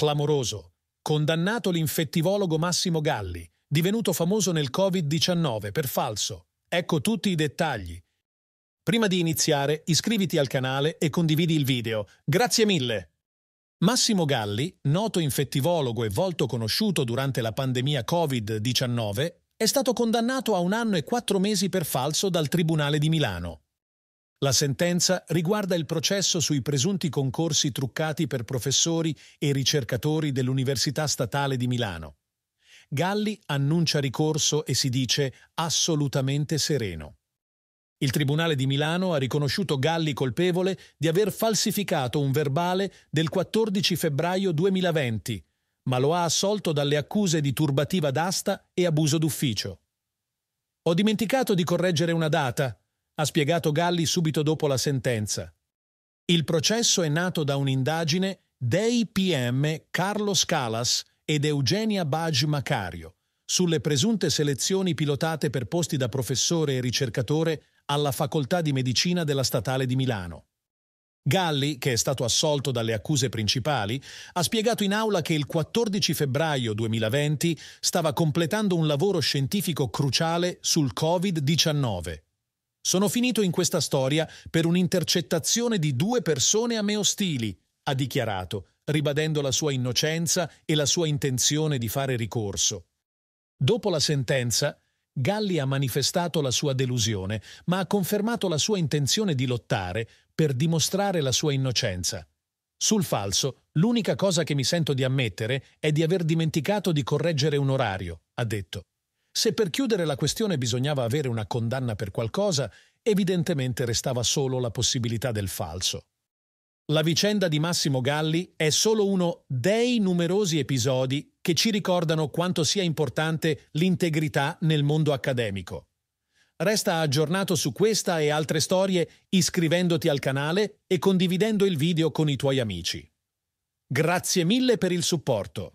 clamoroso, condannato l'infettivologo Massimo Galli, divenuto famoso nel Covid-19 per falso. Ecco tutti i dettagli. Prima di iniziare, iscriviti al canale e condividi il video. Grazie mille! Massimo Galli, noto infettivologo e volto conosciuto durante la pandemia Covid-19, è stato condannato a un anno e quattro mesi per falso dal Tribunale di Milano. La sentenza riguarda il processo sui presunti concorsi truccati per professori e ricercatori dell'Università Statale di Milano. Galli annuncia ricorso e si dice assolutamente sereno. Il Tribunale di Milano ha riconosciuto Galli colpevole di aver falsificato un verbale del 14 febbraio 2020, ma lo ha assolto dalle accuse di turbativa d'asta e abuso d'ufficio. Ho dimenticato di correggere una data, ha spiegato Galli subito dopo la sentenza. Il processo è nato da un'indagine dei PM Carlos Calas ed Eugenia Bagi Macario sulle presunte selezioni pilotate per posti da professore e ricercatore alla Facoltà di Medicina della Statale di Milano. Galli, che è stato assolto dalle accuse principali, ha spiegato in aula che il 14 febbraio 2020 stava completando un lavoro scientifico cruciale sul Covid-19 sono finito in questa storia per un'intercettazione di due persone a me ostili, ha dichiarato, ribadendo la sua innocenza e la sua intenzione di fare ricorso. Dopo la sentenza, Galli ha manifestato la sua delusione, ma ha confermato la sua intenzione di lottare per dimostrare la sua innocenza. Sul falso, l'unica cosa che mi sento di ammettere è di aver dimenticato di correggere un orario, ha detto. Se per chiudere la questione bisognava avere una condanna per qualcosa, evidentemente restava solo la possibilità del falso. La vicenda di Massimo Galli è solo uno dei numerosi episodi che ci ricordano quanto sia importante l'integrità nel mondo accademico. Resta aggiornato su questa e altre storie iscrivendoti al canale e condividendo il video con i tuoi amici. Grazie mille per il supporto.